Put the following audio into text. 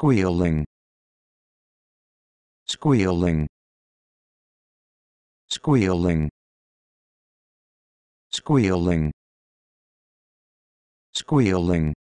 squealing squealing squealing squealing squealing